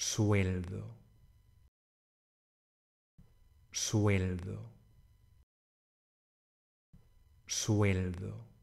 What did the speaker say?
sueldo, sueldo, sueldo.